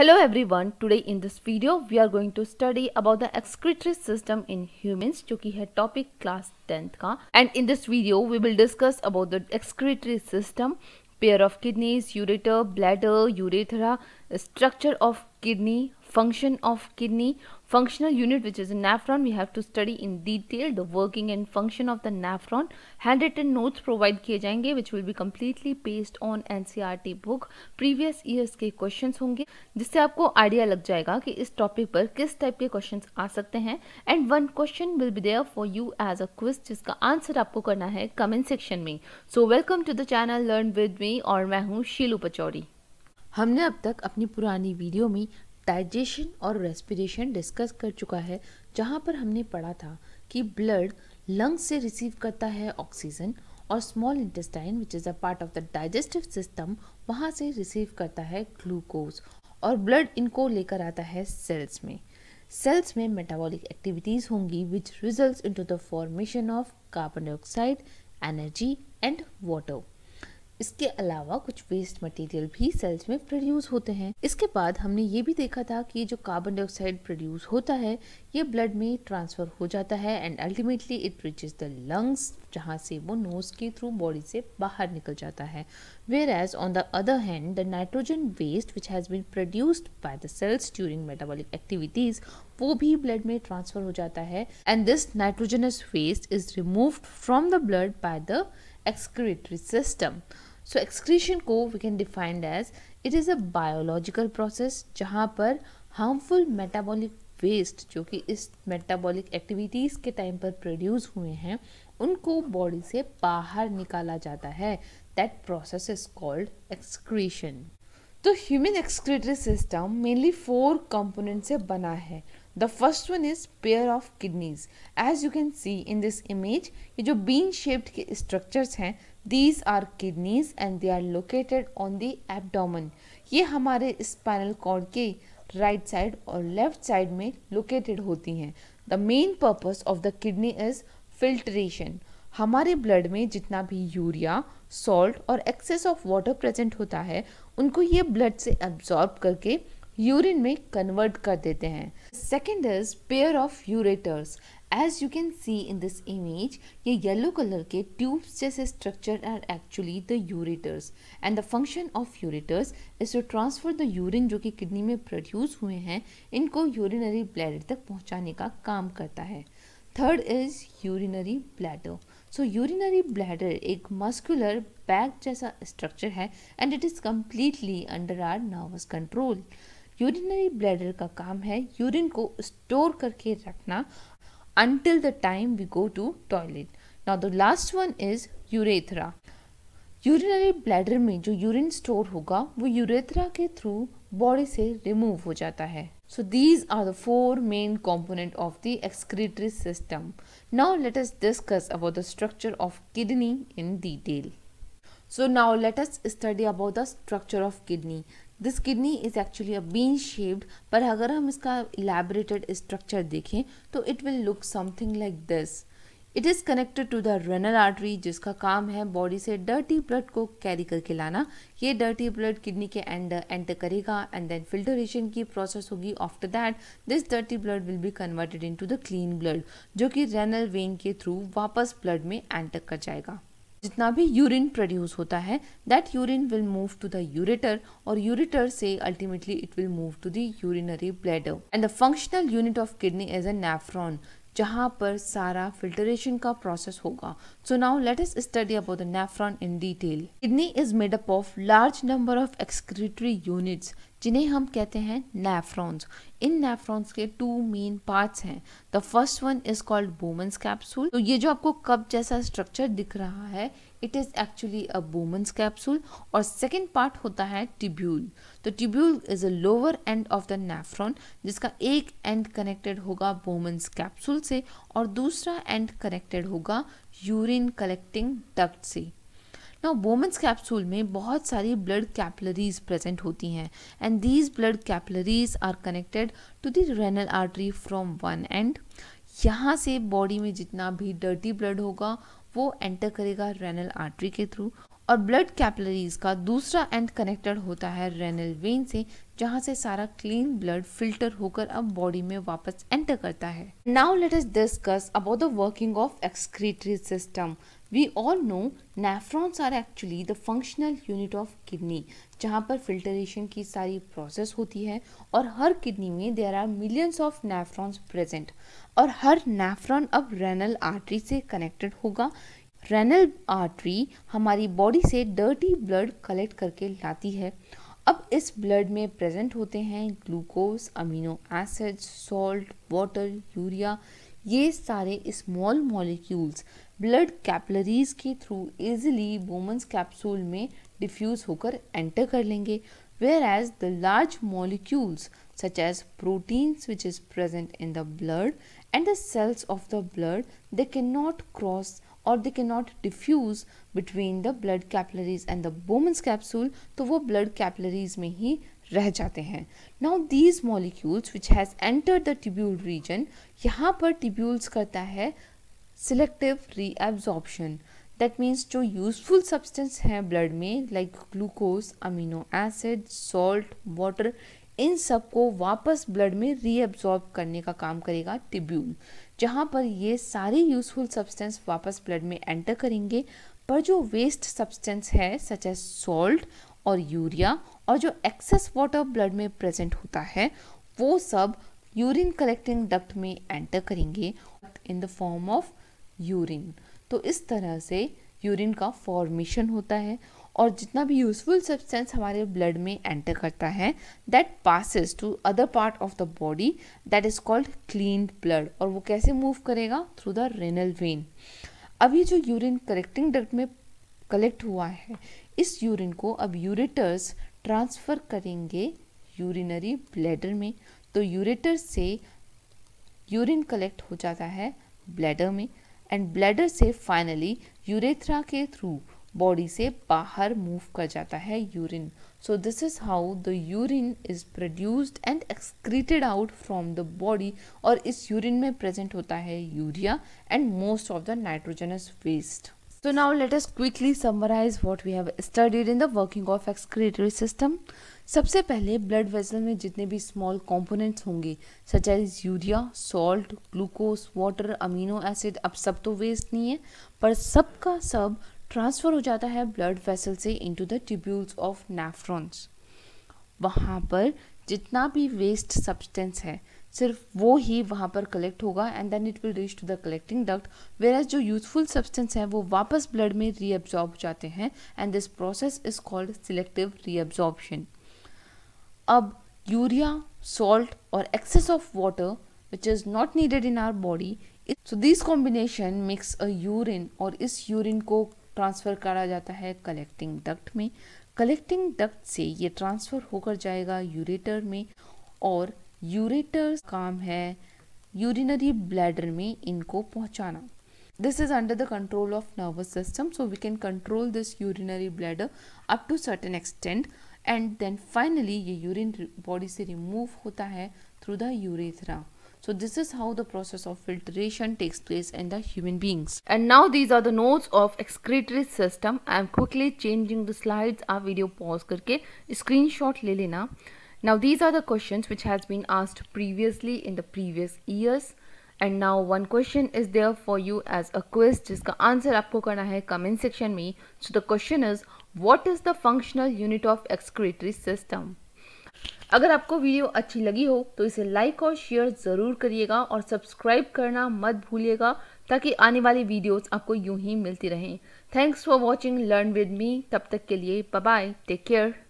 Hello everyone, today in this video we are going to study about the excretory system in humans जो कि है topic class 10th का and in this video we will discuss about the excretory system pair of kidneys, ureter, bladder, urethra, structure of kidney, function of kidney functional unit which is a nephron we have to study in detail the working and function of the nephron handwritten notes provide kiye jayenge which will be completely based on NCRT book previous years ke questions honge jisse aapko idea lag jayega ki is topic par kis type ke questions aa sakte hain and one question will be there for you as a quiz jiska answer aapko karna hai comment section mein so welcome to the channel learn with me aur main hu shilu pachauri हमने अब तक अपनी पुरानी video में digestion और respiration discuss कर चुका है जहाँ पर हमने पढ़ा था कि ब्लड लंग्स से रिसीव करता है ऑक्सीजन और small intestine which is a part of the digestive system वहाँ से रिसीव करता है ग्लूकोज और ब्लड इनको लेकर आता है सेल्स में सेल्स में मेटाबॉलिक एक्टिविटीज़ होंगी which result in to the formation of carbon dioxide energy and water इसके अलावा कुछ वेस्ट मटेरियल भी सेल्स में प्रोड्यूस होते हैं इसके बाद हमने ये भी देखा था कि जो कार्बन डाइऑक्साइड प्रोड्यूस होता है ये ब्लड में ट्रांसफर हो जाता है and ultimately it reaches the lungs जहाँ से वो नोज के थ्रू बॉडी से बाहर निकल जाता है whereas on the other hand the nitrogen waste which has been produced by the cells during metabolic activities वो भी ब्लड में ट्रांसफर हो जाता है and this nitrogenous waste is removed from the blood by the excretory system so excretion को we can defined as it is a biological process जहाँ पर harmful metabolic waste जो कि इस मेटाबॉलिक एक्टिविटीज़ के टाइम पर प्रोड्यूस हुए हैं उनको बॉडी से बाहर निकाला जाता है that process is called excretion तो human excretory system mainly four component से बना है the first one is pair of kidneys as you can see in this image ये जो बीन शेप्ड के स्ट्रक्चर्स हैं these are kidneys and they are located on the abdomen ये हमारे spinal cord के राइट साइड और left side में located होती हैं the main purpose of the kidney is filtration हमारे ब्लड में जितना भी यूरिया सॉल्ट और एक्सेस ऑफ वाटर प्रेजेंट होता है उनको ये ब्लड से एब्जॉर्ब करके यूरिन में कन्वर्ट कर देते हैं second is pair of ureters as you can see in this image ये येलो कलर के ट्यूब्स जैसे structure are actually the ureters and the function of ureters is to transfer the urine जो कि kidney में produce हुए हैं इनको urinary bladder तक पहुँचाने का काम करता है third is urinary bladder so urinary bladder एक मस्कुलर बैग जैसा स्ट्रक्चर है and it is completely under our nervous control urinary bladder का काम है यूरिन को स्टोर करके रखना until the time we go to toilet now the last one is urethra urinary bladder में जो यूरिन स्टोर होगा वो यूरेथरा के थ्रू बॉडी से रिमूव हो जाता है so these are the four main component of the excretory system now let us discuss about the structure of kidney in detail So now let us study about the structure of kidney. This kidney is actually a bean shaped पर अगर हम इसका elaborated structure देखें तो it will look something like this it is connected to the renal artery जिसका काम है body से डर्टी ब्लड को कैरी करके लाना ये डर्टी ब्लड किडनी के एंड एंटर करेगा एंड देन फिल्टरेशन की प्रोसेस होगी after that this dirty blood will be converted into the clean blood जो कि रेनल वेन के थ्रू वापस ब्लड में एंटर कर जाएगा जितना भी यूरिन प्रोड्यूस होता है that urine will move to the ureter और यूरेटर से ultimately it will move to the urinary bladder and the functional unit of kidney is a nephron जहाँ पर सारा फिल्टरेशन का प्रोसेस होगा so now let us study about the nephron in detail kidney is made up of large number of excretory units जिन्हें हम कहते हैं nephrons इन नेफ्रॉन्स के टू मेन पार्ट्स हैं the first one is called Bowman's capsule तो ये जो आपको कप जैसा स्ट्रक्चर दिख रहा है it is actually a Bowman's capsule और सेकेंड पार्ट होता है टिब्यूल तो tubule is a lower end of the nephron जिसका एक एंड कनेक्टेड होगा बोमन्स कैप्सूल से और दूसरा एंड कनेक्टेड होगा यूरिन कलेक्टिंग डक्ट से ना वोमेंस कैप्सूल में बहुत सारी ब्लड कैपलरीज प्रेजेंट होती हैं and these blood capillaries are connected to the renal artery from one end यहाँ से बॉडी में जितना भी डर्टी ब्लड होगा वो एंटर करेगा रेनल आर्टरी के थ्रू और ब्लड कैपलरीज का दूसरा एंड कनेक्टेड होता है रेनल वेन से जहाँ से सारा क्लीन ब्लड फिल्टर होकर अब बॉडी में वापस एंटर करता है now let us discuss about the working of excretory system we all know nephrons are actually the functional unit of kidney जहाँ पर फिल्टरेशन की सारी प्रोसेस होती है और हर किडनी में there are millions of nephrons present और हर नेफ्रॉन अब रेनल आर्टरी से कनेक्टेड होगा रेनल आर्टरी हमारी बॉडी से डर्टी ब्लड कलेक्ट करके लाती है अब इस ब्लड में प्रेजेंट होते हैं glucose amino acid salt water urea ये सारे स्मॉल मॉलिक्यूल्स ब्लड कैपलरीज के थ्रू इजिली वोमन्स कैप्सूल में डिफ्यूज़ होकर एंटर कर लेंगे whereas the large molecules such as proteins which is present in the blood and the cells of the blood they can not cross और they can not diffuse between the blood capillaries and the Bowman's capsule तो वो blood capillaries में ही रह जाते हैं now these molecules which has enter the tubule region यहाँ पर tubules करता है सिलेक्टिव रीएब्जॉर्प्शन दैट मीन्स जो यूज़फुल सब्सटेंस है ब्लड में like glucose amino acid salt water इन सब को वापस ब्लड में रीअब्जॉर्ब करने का काम करेगा टिब्यूल जहाँ पर ये सारी यूज़फुल सब्सटेंस वापस ब्लड में एंटर करेंगे पर जो वेस्ट सब्सटेंस है सच एज सॉल्ट और यूरिया और जो एक्सेस वाटर ब्लड में प्रेजेंट होता है वो सब यूरिन कलेक्टिंग डक्ट में एंटर करेंगे in the form of urine तो इस तरह से यूरिन का फॉर्मेशन होता है और जितना भी यूजफुल सब्सटेंस हमारे ब्लड में एंटर करता है that passes to other part of the body that is called clean blood और वो कैसे मूव करेगा थ्रू द रेनल वेन अभी जो यूरिन कलेक्टिंग डक्ट में कलेक्ट हुआ है इस यूरिन को अब यूरेटर्स ट्रांसफ़र करेंगे यूरिनरी ब्लैडर में तो यूरेटर से यूरिन कलेक्ट हो जाता है ब्लैडर में एंड ब्लैडर से फाइनली यूरेथ्रा के थ्रू बॉडी से बाहर मूव कर जाता है urine so this is how the urine is produced and excreted out from the body और इस यूरिन में प्रेजेंट होता है urea and most of the nitrogenous waste So now let us quickly summarize what we have studied in the working of excretory system. सबसे पहले blood vessel में जितने भी स्मॉल कंपोनेंट्स होंगे such as urea salt glucose water amino acid अब सब तो waste नहीं है पर सब का सब ट्रांसफ़र हो जाता है ब्लड वेसल से into the tubules of nephrons वहाँ पर जितना भी वेस्ट सब्सटेंस है सिर्फ वो ही वहाँ पर कलेक्ट होगा and then it will reach to the collecting duct whereas जो यूजफुल सब्सटेंस है वो वापस ब्लड में रीअब्जॉर्ब जाते हैं and this process is called selective reabsorption अब यूरिया सॉल्ट और excess of water which is not needed in our body so this combination mix a urine और इस यूरिन को ट्रांसफ़र करा जाता है कलेक्टिंग डक्ट में कलेक्टिंग डक्ट से ये ट्रांसफर होकर जाएगा यूरेटर में और यूरेटर काम है यूरिनरी ब्लैडर में इनको पहुंचाना this is under the control of nervous system so we can control this urinary bladder up to certain extent and then finally ये यूरिन बॉडी से रिमूव होता है through the urethra So this is how the process of filtration takes place in the human beings. And now these are the nodes of excretory system. I am quickly changing the slides. our video pause karke screenshot le lena Now these are the questions which has been asked previously in the previous years. And now one question is there for you as a quiz जिसका answer आपको करना है comment section में so the question is what is the functional unit of excretory system अगर आपको video अच्छी लगी हो तो इसे लाइक और शेयर ज़रूर करिएगा और सब्सक्राइब करना मत भूलिएगा ताकि आने वाली वीडियोस आपको यूं ही मिलती रहें thanks for watching learn with me तब तक के लिए बाय टेक केयर